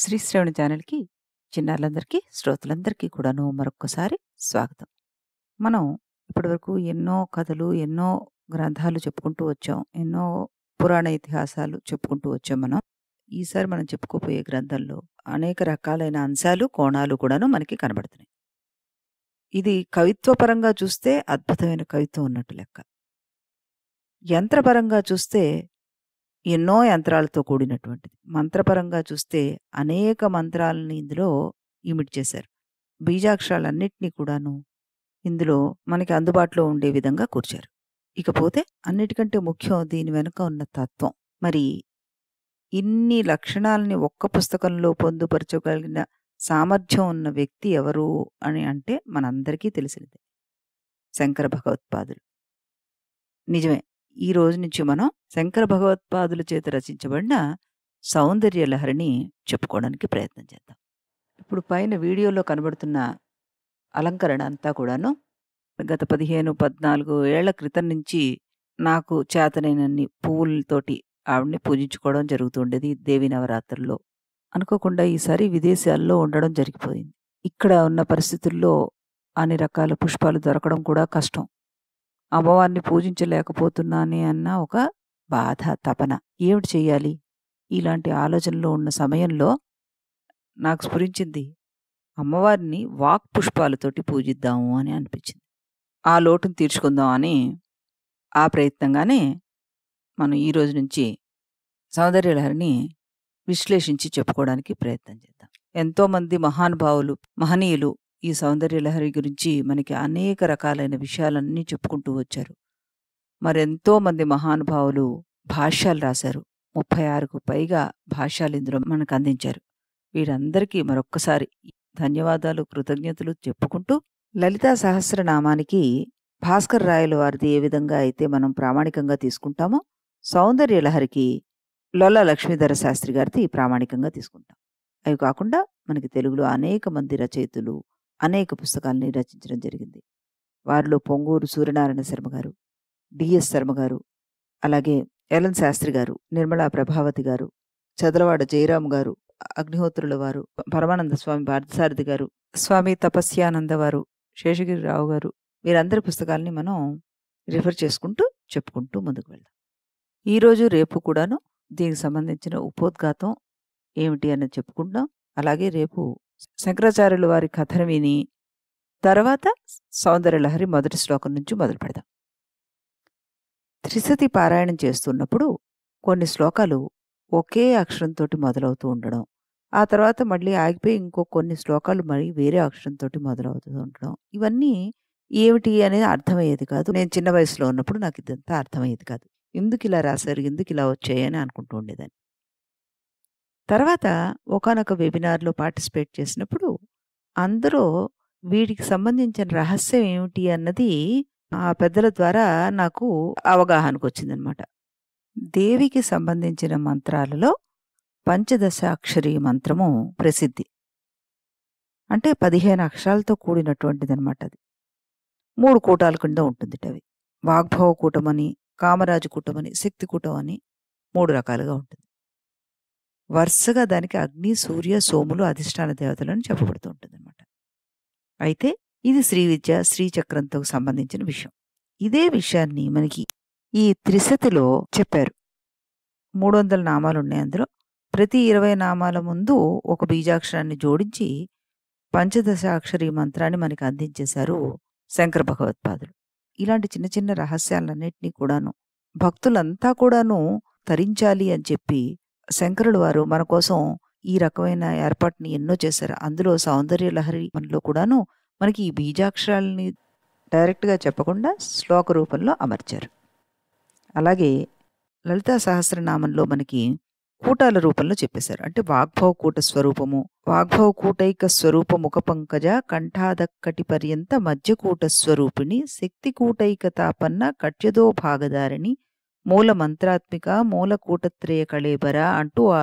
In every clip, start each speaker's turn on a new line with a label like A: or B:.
A: శ్రీశ్రవణ ఛానల్కి చిన్నారులందరికీ శ్రోతలందరికీ కూడాను మరొక్కసారి స్వాగతం మనం ఇప్పటివరకు ఎన్నో కథలు ఎన్నో గ్రంథాలు చెప్పుకుంటూ వచ్చాం ఎన్నో పురాణ ఇతిహాసాలు చెప్పుకుంటూ వచ్చాం మనం ఈసారి మనం చెప్పుకోపోయే గ్రంథంలో అనేక రకాలైన అంశాలు కోణాలు కూడాను మనకి కనబడుతున్నాయి ఇది కవిత్వపరంగా చూస్తే అద్భుతమైన కవిత్వం ఉన్నట్టు లెక్క యంత్రపరంగా చూస్తే ఎన్నో యంత్రాలతో కూడినటువంటిది మంత్రపరంగా చూస్తే అనేక మంత్రాలని ఇందులో ఇమిట్ చేశారు బీజాక్షరాలన్నింటినీ కూడాను ఇందులో మనకి అందుబాటులో ఉండే విధంగా కూర్చారు ఇకపోతే అన్నిటికంటే ముఖ్యం దీని వెనుక ఉన్న తత్వం మరి ఇన్ని లక్షణాలని ఒక్క పుస్తకంలో పొందుపరచగలిగిన సామర్థ్యం ఉన్న వ్యక్తి ఎవరు అని అంటే మనందరికీ తెలిసినదే శంకర భగవత్పాదులు నిజమే ఈ రోజు నుంచి మనం శంకర భగవత్పాదుల చేత రచించబడిన సౌందర్య లహరిని చెప్పుకోవడానికి ప్రయత్నం చేద్దాం ఇప్పుడు పైన వీడియోలో కనబడుతున్న అలంకరణ అంతా కూడాను గత పదిహేను పద్నాలుగు ఏళ్ల క్రితం నుంచి నాకు చేతనైనన్ని పువ్వులతోటి ఆవిడ్ని పూజించుకోవడం జరుగుతుండేది దేవి నవరాత్రుల్లో అనుకోకుండా ఈసారి విదేశాల్లో ఉండడం జరిగిపోయింది ఇక్కడ ఉన్న పరిస్థితుల్లో అన్ని రకాల పుష్పాలు దొరకడం కూడా కష్టం అమ్మవారిని పూజించలేకపోతున్నానే అన్న ఒక బాధ తపన ఏమిటి చేయాలి ఇలాంటి ఆలోచనలో ఉన్న సమయంలో నాకు స్ఫురించింది అమ్మవారిని వాక్ పుష్పాలతోటి పూజిద్దాము అని అనిపించింది ఆ లోటును తీర్చుకుందాం అని ఆ ప్రయత్నంగానే మనం ఈ రోజు నుంచి సౌందర్యలహరిని విశ్లేషించి చెప్పుకోవడానికి ప్రయత్నం చేద్దాం ఎంతోమంది మహానుభావులు మహనీయులు ఈ సౌందర్య లహరి గురించి మనకి అనేక రకాలైన విషయాలన్నీ చెప్పుకుంటూ వచ్చారు మరెంతో మంది మహానుభావులు భాష్యాలు రాశారు ముప్పై ఆరుకు పైగా భాష్యాలు ఇందులో మనకు అందించారు వీరందరికీ మరొక్కసారి ధన్యవాదాలు కృతజ్ఞతలు చెప్పుకుంటూ లలితా సహస్రనామానికి భాస్కర్ రాయల వారిది ఏ విధంగా అయితే మనం ప్రామాణికంగా తీసుకుంటామో సౌందర్య లహరికి లొల్ల లక్ష్మీధర శాస్త్రి గారిది ప్రామాణికంగా తీసుకుంటాం అవి కాకుండా మనకి తెలుగులో అనేక మంది రచయితలు అనేక పుస్తకాలని రచించడం జరిగింది వారిలో పొంగూరు సూర్యనారాయణ శర్మ గారు డిఎస్ శర్మ గారు అలాగే ఎలన్ శాస్త్రి గారు నిర్మలా ప్రభావతి గారు చదలవాడ జయరాం గారు అగ్నిహోత్రుల వారు పరమానంద స్వామి భారతసారథి గారు స్వామి తపస్యానంద వారు శేషగిరిరావు గారు వీరందరి పుస్తకాలని మనం రిఫర్ చేసుకుంటూ చెప్పుకుంటూ ముందుకు వెళ్దాం ఈరోజు రేపు కూడాను దీనికి సంబంధించిన ఉపోద్ఘాతం ఏమిటి అని చెప్పుకుంటాం అలాగే రేపు శంకరాచార్యులు వారి కథను విని తర్వాత సౌందర్యలహరి మొదటి శ్లోకం నుంచి మొదలు పెడదాం త్రిసతి పారాయణం చేస్తున్నప్పుడు కొన్ని శ్లోకాలు ఒకే అక్షరంతో మొదలవుతూ ఉండడం ఆ తర్వాత మళ్ళీ ఆగిపోయి ఇంకో కొన్ని శ్లోకాలు మళ్ళీ వేరే అక్షరంతో మొదలవుతూ ఉండడం ఇవన్నీ ఏమిటి అనేది అర్థమయ్యేది కాదు నేను చిన్న వయసులో ఉన్నప్పుడు నాకు ఇదంతా అర్థమయ్యేది కాదు ఎందుకు ఇలా రాశారు ఎందుకు ఇలా వచ్చాయని అనుకుంటూ ఉండేదాన్ని తర్వాత ఒకనొక వెబినార్లో పార్టిసిపేట్ చేసినప్పుడు అందరూ వీటికి సంబంధించిన రహస్యం ఏమిటి అన్నది ఆ పెద్దల ద్వారా నాకు అవగాహనకు వచ్చిందనమాట దేవికి సంబంధించిన మంత్రాలలో పంచదశాక్షరి మంత్రము ప్రసిద్ధి అంటే పదిహేను అక్షరాలతో కూడినటువంటిది అనమాట అది మూడు కూటాల కింద ఉంటుంది అవి వాగ్భవ కూటమని కామరాజు కూటమని శక్తి కూటమని మూడు రకాలుగా ఉంటుంది వరుసగా దానికి అగ్ని సూర్య సోములు అధిష్టాన దేవతలను చెప్పబడుతూ ఉంటుంది అనమాట అయితే ఇది శ్రీ విద్య శ్రీ చక్రంతో సంబంధించిన విషయం ఇదే విషయాన్ని మనకి ఈ త్రిశతిలో చెప్పారు మూడు వందల నామాలు ఉన్నాయి అందులో ప్రతి ఇరవై నామాల ముందు ఒక బీజాక్షరాన్ని జోడించి పంచదశాక్షరి మంత్రాన్ని మనకి అందించేశారు శంకర భగవత్పాదులు ఇలాంటి చిన్న చిన్న రహస్యాలన్నింటినీ కూడాను భక్తులంతా కూడాను తరించాలి అని చెప్పి శంకరుడు వారు మన కోసం ఈ రకమైన ఏర్పాటుని ఎన్నో చేశారు అందులో సౌందర్య లహరి మనలో కూడాను మనకి ఈ బీజాక్షరాలని డైరెక్ట్గా చెప్పకుండా శ్లోక రూపంలో అమర్చారు అలాగే లలితా సహస్రనామంలో మనకి కూటాల రూపంలో చెప్పేశారు అంటే వాగ్భవ కూట స్వరూపము కూటైక స్వరూప ముఖ పంకజ కంఠాదక్కటి పర్యంత మధ్యకూట స్వరూపిణి శక్తి తాపన్న కట్యదో భాగదారిణి మూల మంత్రాత్మిక మూల కూటత్రేయ కళేబర అంటూ ఆ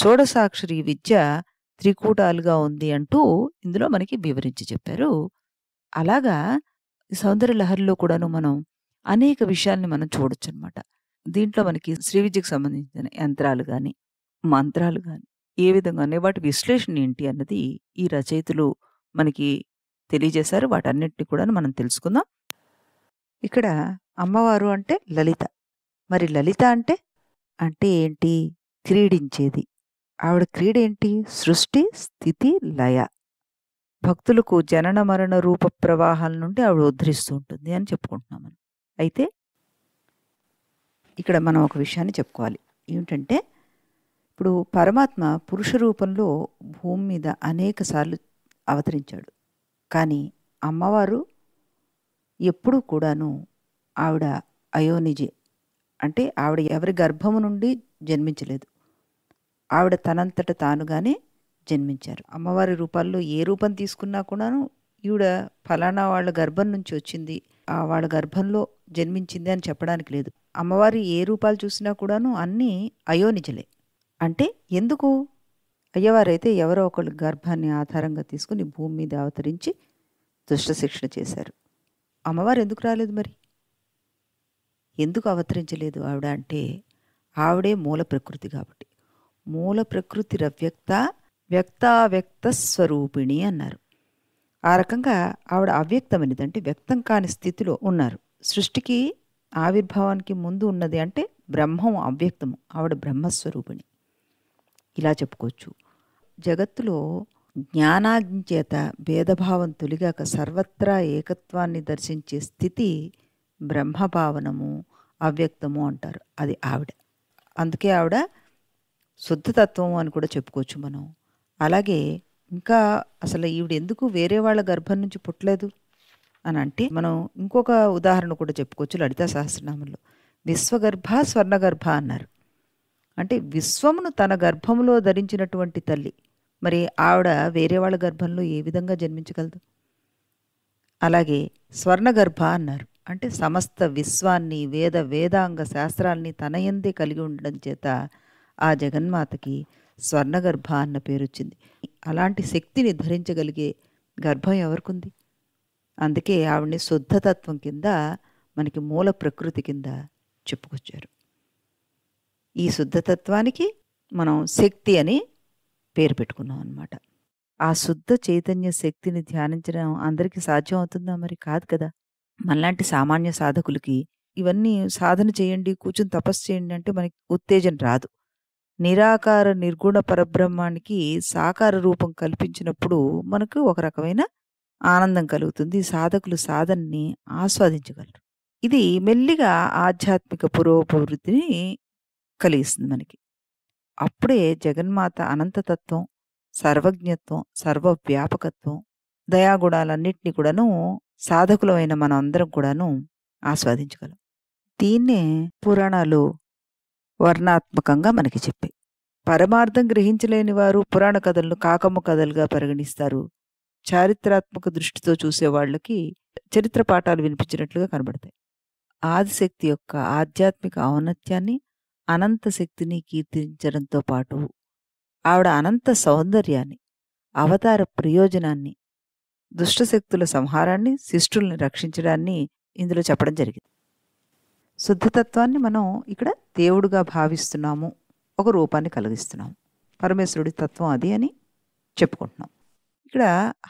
A: షోడసాక్షరి విద్య త్రికూటాలుగా ఉంది అంటూ ఇందులో మనకి వివరించి చెప్పారు అలాగా సౌందర్య లహరిలో కూడాను మనం అనేక విషయాల్ని మనం చూడొచ్చు అనమాట దీంట్లో మనకి శ్రీ విద్యకు సంబంధించిన యంత్రాలు కానీ మంత్రాలు కానీ ఏ విధంగానే వాటి విశ్లేషణ ఏంటి అన్నది ఈ రచయితలు మనకి తెలియజేశారు వాటన్నిటిని కూడా మనం తెలుసుకుందాం ఇక్కడ అమ్మవారు అంటే లలిత మరి లలిత అంటే అంటే ఏంటి క్రీడించేది ఆవిడ క్రీడేంటి సృష్టి స్థితి లయ భక్తులకు జనన మరణ రూప ప్రవాహాల నుండి ఆవిడ ఉద్ధరిస్తూ ఉంటుంది అని చెప్పుకుంటున్నాం మనం అయితే ఇక్కడ మనం ఒక విషయాన్ని చెప్పుకోవాలి ఏమిటంటే ఇప్పుడు పరమాత్మ పురుష రూపంలో భూమి మీద అనేక సార్లు అవతరించాడు కానీ అమ్మవారు ఎప్పుడూ కూడాను ఆవిడ అయోనిజే అంటే ఆవిడ ఎవరి గర్భము నుండి జన్మించలేదు ఆవిడ తనంతట తానుగానే జన్మించారు అమ్మవారి రూపాల్లో ఏ రూపం తీసుకున్నా కూడాను ఈవిడ ఫలానా వాళ్ళ గర్భం నుంచి వచ్చింది ఆ వాళ్ళ గర్భంలో జన్మించింది అని చెప్పడానికి లేదు అమ్మవారి ఏ రూపాలు చూసినా కూడాను అన్నీ అయోనిజలే అంటే ఎందుకు అయ్యవారైతే ఎవరో ఒకళ్ళు గర్భాన్ని ఆధారంగా తీసుకుని భూమి మీద అవతరించి శిక్షణ చేశారు అమ్మవారు ఎందుకు రాలేదు మరి ఎందుకు అవతరించలేదు ఆవిడ అంటే ఆవిడే మూల ప్రకృతి కాబట్టి మూల ప్రకృతి రవ్యక్త వ్యక్తావ్యక్త స్వరూపిణి అన్నారు ఆ రకంగా ఆవిడ అవ్యక్తమైనది అంటే వ్యక్తం కాని స్థితిలో ఉన్నారు సృష్టికి ఆవిర్భావానికి ముందు ఉన్నది అంటే బ్రహ్మం అవ్యక్తము ఆవిడ బ్రహ్మస్వరూపిణి ఇలా చెప్పుకోవచ్చు జగత్తులో జ్ఞానాజ్ఞేత చేత భేదభావం తొలిగాక సర్వత్రా ఏకత్వాన్ని దర్శించే స్థితి బ్రహ్మభావనము అవ్యక్తము అంటారు అది ఆవిడ అందుకే ఆవిడ శుద్ధతత్వము అని కూడా చెప్పుకోవచ్చు మనం అలాగే ఇంకా అసలు ఈవిడ ఎందుకు వేరే వాళ్ళ గర్భం నుంచి పుట్టలేదు అని అంటే మనం ఇంకొక ఉదాహరణ కూడా చెప్పుకోవచ్చు లలిత సహస్రనామంలో విశ్వగర్భ స్వర్ణగర్భ అన్నారు అంటే విశ్వమును తన గర్భంలో ధరించినటువంటి తల్లి మరి ఆవిడ వేరే వాళ్ళ గర్భంలో ఏ విధంగా జన్మించగలదు అలాగే స్వర్ణగర్భ అన్నారు అంటే సమస్త విశ్వాన్ని వేద వేదాంగ శాస్త్రాల్ని తనయందే కలిగి ఉండడం చేత ఆ జగన్మాతకి స్వర్ణగర్భ అన్న పేరు వచ్చింది అలాంటి శక్తిని ధరించగలిగే గర్భం ఎవరికుంది అందుకే ఆవిడని శుద్ధతత్వం కింద మనకి మూల ప్రకృతి కింద చెప్పుకొచ్చారు ఈ శుద్ధతత్వానికి మనం శక్తి అని పేరు పెట్టుకున్నాం అనమాట ఆ శుద్ధ చైతన్య శక్తిని ధ్యానించడం అందరికీ సాధ్యం అవుతుందా మరి కాదు కదా మనలాంటి సామాన్య సాధకులకి ఇవన్నీ సాధన చేయండి కూర్చుని తపస్సు చేయండి అంటే మనకి ఉత్తేజం రాదు నిరాకార నిర్గుణ పరబ్రహ్మానికి సాకార రూపం కల్పించినప్పుడు మనకు ఒక రకమైన ఆనందం కలుగుతుంది సాధకులు సాధనని ఆస్వాదించగలరు ఇది మెల్లిగా ఆధ్యాత్మిక పురోభివృద్ధిని కలిగిస్తుంది మనకి అప్పుడే జగన్మాత అనంతతత్వం సర్వజ్ఞత్వం సర్వవ్యాపకత్వం దయాగుణాలన్నింటినీ కూడాను సాధకులమైన మనం అందరం కూడాను ఆస్వాదించగలం దీన్నే పురాణాలు వర్ణాత్మకంగా మనకి చెప్పాయి పరమార్థం గ్రహించలేని వారు పురాణ కథలను కాకమ్మ కథలుగా పరిగణిస్తారు చారిత్రాత్మక దృష్టితో చూసే వాళ్ళకి చరిత్ర పాఠాలు వినిపించినట్లుగా కనబడతాయి ఆదిశక్తి యొక్క ఆధ్యాత్మిక ఔన్నత్యాన్ని అనంత శక్తిని కీర్తించడంతో పాటు ఆవిడ అనంత సౌందర్యాన్ని అవతార ప్రయోజనాన్ని దుష్టశక్తుల సంహారాన్ని శిష్టుల్ని రక్షించడాన్ని ఇందులో చెప్పడం జరిగింది శుద్ధతత్వాన్ని మనం ఇక్కడ దేవుడుగా భావిస్తున్నాము ఒక రూపాన్ని కలిగిస్తున్నాము పరమేశ్వరుడి తత్వం అది అని చెప్పుకుంటున్నాం ఇక్కడ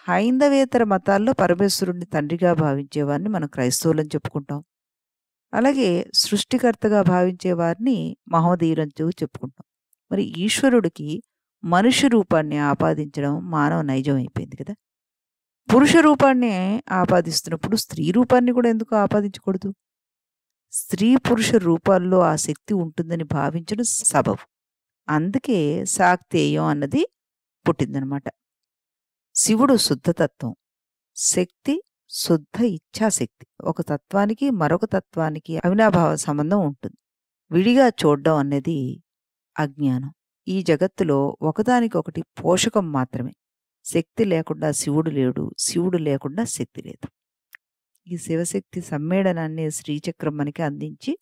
A: హైందవేతర మతాల్లో పరమేశ్వరుడిని తండ్రిగా భావించేవారిని మనం క్రైస్తవులని చెప్పుకుంటాం అలాగే సృష్టికర్తగా భావించే వారిని మహోదయులంచు చెప్పుకుంటాం మరి ఈశ్వరుడికి మనుష్య రూపాన్ని ఆపాదించడం మానవ నైజం అయిపోయింది కదా పురుష రూపాన్ని ఆపాదిస్తున్నప్పుడు స్త్రీ రూపాన్ని కూడా ఎందుకు ఆపాదించకూడదు స్త్రీ పురుష రూపాల్లో ఆ శక్తి ఉంటుందని భావించడం సబబు అందుకే సాక్తేయం అన్నది పుట్టిందనమాట శివుడు శుద్ధతత్వం శక్తి శుద్ధ ఇచ్ఛాశక్తి ఒక తత్వానికి మరొక తత్వానికి అవినాభావ సంబంధం ఉంటుంది విడిగా చూడడం అనేది అజ్ఞానం ఈ జగత్తులో ఒకదానికొకటి పోషకం మాత్రమే శక్తి లేకుండా శివుడు లేడు శివుడు లేకుండా శక్తి లేదు ఈ శివశక్తి సమ్మేళనాన్ని శ్రీచక్రం మనకి అందించి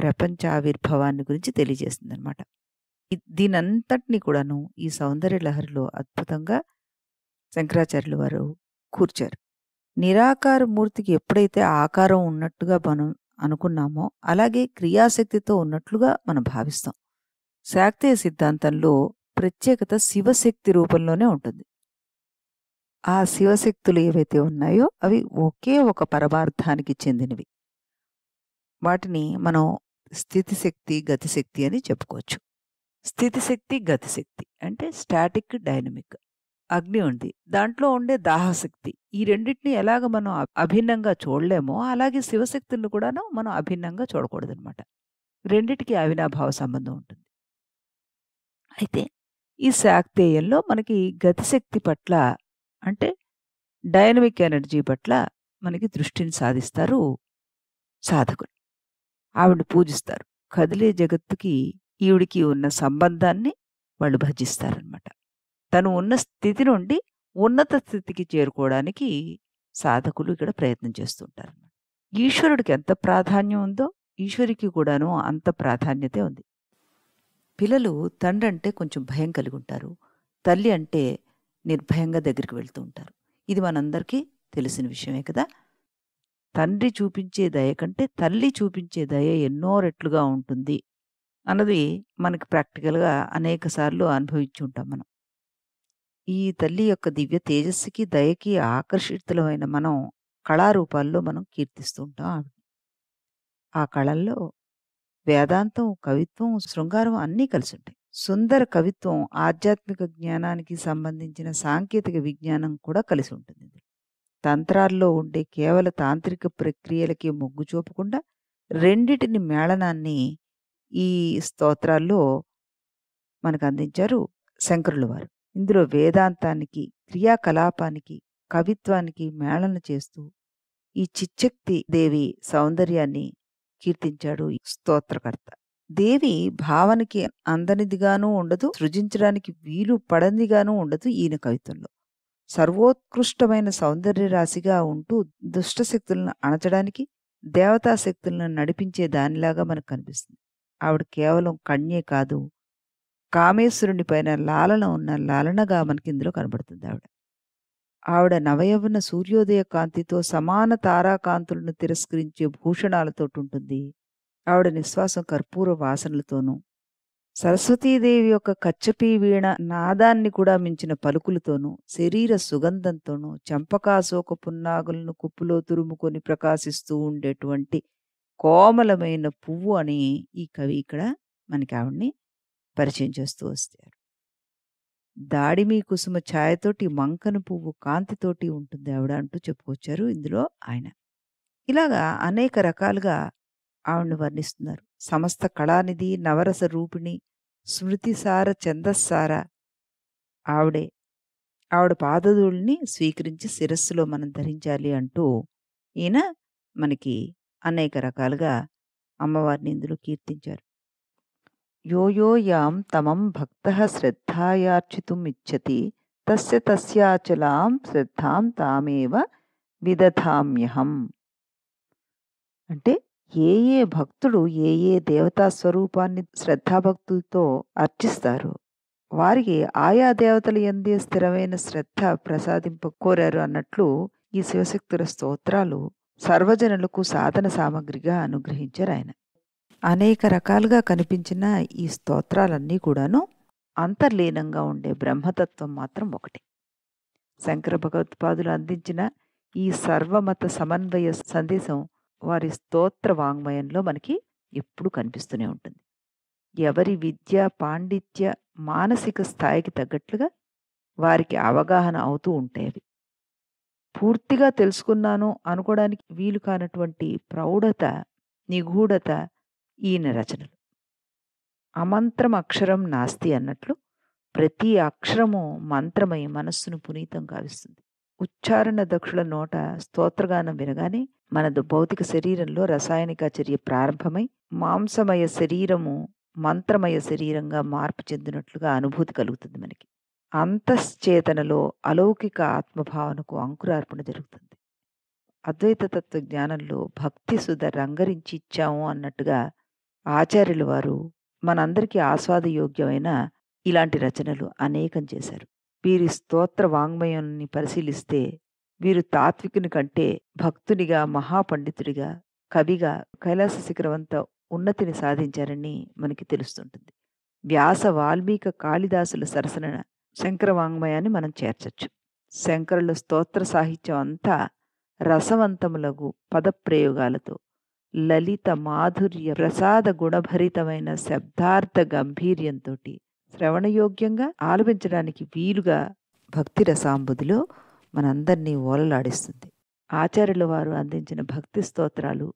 A: ప్రపంచ ఆవిర్భావాన్ని గురించి తెలియజేస్తుంది అనమాట దీనంతటిని కూడాను ఈ సౌందర్య లహరిలో అద్భుతంగా శంకరాచార్యుల వారు కూర్చారు నిరాకార మూర్తికి ఎప్పుడైతే ఆకారం ఉన్నట్టుగా మనం అనుకున్నామో అలాగే క్రియాశక్తితో ఉన్నట్లుగా మనం భావిస్తాం శాక్తీయ సిద్ధాంతంలో ప్రత్యేకత శివశక్తి రూపంలోనే ఉంటుంది ఆ శివశక్తులు ఏవైతే ఉన్నాయో అవి ఒకే ఒక పరమార్థానికి చెందినవి వాటిని మనం స్థితిశక్తి గతిశక్తి అని చెప్పుకోవచ్చు స్థితిశక్తి గతిశక్తి అంటే స్టాటిక్ డైనమిక్ అగ్ని ఉంది దాంట్లో ఉండే దాహశక్తి ఈ రెండింటిని ఎలాగ మనం అభిన్నంగా చూడలేమో అలాగే శివశక్తులను కూడాను మనం అభిన్నంగా చూడకూడదనమాట రెండిటికి అవినాభావ సంబంధం ఉంటుంది అయితే ఈ శాక్తేయంలో మనకి గతిశక్తి పట్ల అంటే డైనమిక్ ఎనర్జీ పట్ల మనకి దృష్టిని సాధిస్తారు సాధకులు ఆవిడని పూజిస్తారు కదిలే జగత్తుకి ఈవిడికి ఉన్న సంబంధాన్ని వాళ్ళు భజిస్తారనమాట తను ఉన్న స్థితి నుండి ఉన్నత స్థితికి చేరుకోవడానికి సాధకులు ఇక్కడ ప్రయత్నం చేస్తుంటారు ఈశ్వరుడికి ఎంత ప్రాధాన్యం ఉందో ఈశ్వరికి కూడాను అంత ప్రాధాన్యతే ఉంది పిల్లలు తండ్రి అంటే కొంచెం భయం కలిగి ఉంటారు తల్లి అంటే నిర్భయంగా దగ్గరికి వెళ్తూ ఉంటారు ఇది మనందరికీ తెలిసిన విషయమే కదా తండ్రి చూపించే దయ కంటే తల్లి చూపించే దయ ఎన్నో రెట్లుగా ఉంటుంది అన్నది మనకి ప్రాక్టికల్గా అనేక సార్లు అనుభవించి ఉంటాం మనం ఈ తల్లి యొక్క దివ్య తేజస్సుకి దయకి ఆకర్షితులమైన మనం కళారూపాల్లో మనం కీర్తిస్తూ ఉంటాం ఆవిడ ఆ కళల్లో వేదాంతం కవిత్వం శృంగారం అన్నీ కలిసి ఉంటాయి సుందర కవిత్వం ఆధ్యాత్మిక జ్ఞానానికి సంబంధించిన సాంకేతిక విజ్ఞానం కూడా కలిసి ఉంటుంది తంత్రాల్లో ఉండే కేవల తాంత్రిక ప్రక్రియలకి మొగ్గు చూపకుండా రెండిటిని మేళనాన్ని ఈ స్తోత్రాల్లో మనకు అందించారు శంకరుల వారు ఇందులో వేదాంతానికి క్రియాకలాపానికి కవిత్వానికి మేళన చేస్తూ ఈ చిచ్చక్తి దేవి సౌందర్యాన్ని కీర్తించాడు స్తోత్రకర్త దేవి భావనకి అందనిదిగానూ ఉండదు సృజించడానికి వీలు పడనిదిగానూ ఉండదు ఈయన కవితంలో సర్వోత్కృష్టమైన సౌందర్య రాశిగా ఉంటూ దుష్టశక్తులను అణచడానికి దేవతాశక్తులను నడిపించే దానిలాగా మనకు కనిపిస్తుంది ఆవిడ కేవలం కన్యే కాదు కామేశ్వరుని పైన లాలన ఉన్న లాలనగా మనకి ఇందులో కనబడుతుంది ఆవిడ ఆవిడ నవయవన సూర్యోదయ కాంతితో సమాన తారాకాంతులను తిరస్కరించే భూషణాలతోటి ఉంటుంది ఆవిడ నిశ్వాసం కర్పూర వాసనలతోనూ సరస్వతీదేవి యొక్క కచ్చపీ వీణ నాదాన్ని కూడా మించిన పలుకులతోనూ శరీర సుగంధంతోనూ చంపకాశోక పున్నాగులను కుప్పులో తురుముకొని ప్రకాశిస్తూ ఉండేటువంటి కోమలమైన పువ్వు అని ఈ కవి ఇక్కడ మనకి ఆవిడ్ని పరిచయం చేస్తూ వస్తారు దాడిమి కుసుమ ఛాయతోటి మంకను పువ్వు కాంతితోటి ఉంటుంది ఆవిడ అంటూ చెప్పుకొచ్చారు ఇందులో ఆయన ఇలాగా అనేక రకాలుగా ఆవిడని వర్ణిస్తున్నారు సమస్త కళానిధి నవరస రూపిణి స్మృతిసార చందస్సార ఆవిడే ఆవిడ పాదధూళిని స్వీకరించి శిరస్సులో మనం ధరించాలి అంటూ ఈయన మనకి అనేక రకాలుగా అమ్మవారిని ఇందులో కీర్తించారు యో యాం తమం భక్త ఇచ్చతి తస్య తస్యాచలాం శ్రద్ధాం తామేవ విదధామ్యహం అంటే ఏ ఏ భక్తులు ఏ ఏ దేవతా స్వరూపాన్ని శ్రద్ధాభక్తులతో అర్చిస్తారు వారికి ఆయా దేవతలు ఎందే స్థిరమైన శ్రద్ధ ప్రసాదింప కోరారు అన్నట్లు ఈ శివశక్తుల స్తోత్రాలు సర్వజనులకు సాధన సామగ్రిగా అనుగ్రహించారు ఆయన అనేక రకాలుగా కనిపించిన ఈ స్తోత్రాలన్నీ కూడాను అంతర్లీనంగా ఉండే బ్రహ్మతత్వం మాత్రం ఒకటి శంకర భగవత్పాదులు అందించిన ఈ సర్వమత సమన్వయ సందేశం వారి స్తోత్ర వాంగ్మయంలో మనకి ఎప్పుడు కనిపిస్తూనే ఉంటుంది ఎవరి విద్య పాండిత్య మానసిక స్థాయికి తగ్గట్లుగా వారికి అవగాహన అవుతూ ఉంటాయి పూర్తిగా తెలుసుకున్నాను అనుకోవడానికి వీలు కానటువంటి ప్రౌఢత నిగూఢత ఈయన రచనలు అమంత్రం అక్షరం నాస్తి అన్నట్లు ప్రతి అక్షరము మంత్రమై మనస్సును పునీతం కావిస్తుంది ఉచ్చారణ దక్షుల నోట స్తోత్రగానం వినగానే మన భౌతిక శరీరంలో రసాయనిక చర్య ప్రారంభమై మాంసమయ శరీరము మంత్రమయ శరీరంగా మార్పు చెందినట్లుగా అనుభూతి కలుగుతుంది మనకి అంతశ్చేతనలో అలౌకిక ఆత్మభావనకు అంకురార్పణ జరుగుతుంది అద్వైత తత్వ జ్ఞానంలో భక్తి సుధ రంగరించి ఇచ్చాము అన్నట్టుగా ఆచార్యుల వారు మనందరికీ ఆస్వాదయోగ్యమైన ఇలాంటి రచనలు అనేకం చేశారు వీరి స్తోత్ర వాంగ్మయాన్ని పరిశీలిస్తే వీరు తాత్వికుని కంటే భక్తునిగా మహాపండితుడిగా కవిగా కైలాస శిఖరవంత ఉన్నతిని సాధించారని మనకి తెలుస్తుంటుంది వ్యాస వాల్మీక కాళిదాసుల సరసన శంకరవాంగ్మయాన్ని మనం చేర్చచ్చు శంకరుల స్తోత్ర సాహిత్యం అంతా రసవంతములగు పదప్రయోగాలతో లలిత మాధుర్య ప్రసాద గుణభరితమైన శబ్దార్థ గంభీర్యంతో శ్రవణయోగ్యంగా ఆలపించడానికి వీలుగా భక్తి రసాంబుధిలో మనందరినీ ఓలలాడిస్తుంది ఆచార్యుల వారు అందించిన భక్తి స్తోత్రాలు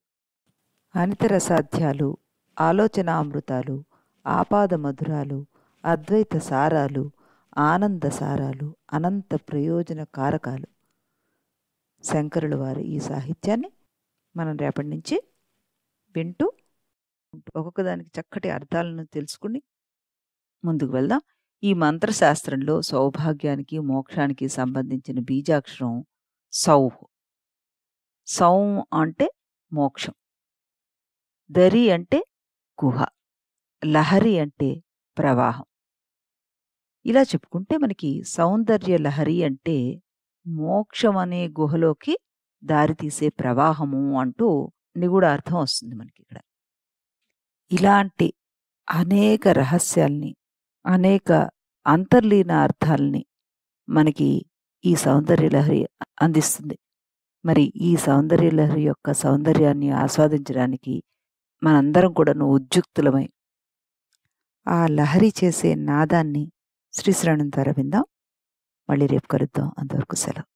A: అనితర సాధ్యాలు ఆలోచన అమృతాలు ఆపాద మధురాలు అద్వైత సారాలు ఆనంద సారాలు అనంత ప్రయోజన కారకాలు శంకరుల వారు ఈ సాహిత్యాన్ని మనం రేపటి నుంచి వింటూ ఒక్కొక్క దానికి చక్కటి అర్థాలను తెలుసుకుని ముందుకు వెళ్దాం ఈ మంత్రశాస్త్రంలో సౌభాగ్యానికి మోక్షానికి సంబంధించిన బీజాక్షరం సౌ సౌ అంటే మోక్షం దరి అంటే గుహ లహరి అంటే ప్రవాహం ఇలా చెప్పుకుంటే మనకి సౌందర్య లహరి అంటే మోక్షం అనే గుహలోకి దారితీసే ప్రవాహము అంటూ నిగూఢార్థం అర్థం వస్తుంది మనకి ఇక్కడ ఇలాంటి అనేక రహస్యాల్ని అనేక అంతర్లీన అర్థాలని మనకి ఈ సౌందర్యలహరి అందిస్తుంది మరి ఈ సౌందర్యలహరి యొక్క సౌందర్యాన్ని ఆస్వాదించడానికి మనందరం కూడాను ఉద్యుక్తులమై ఆ లహరి చేసే నాదాన్ని శ్రీశ్రవణం ద్వారా విందాం మళ్ళీ రేపు కలుద్దాం అంతవరకు సెలవు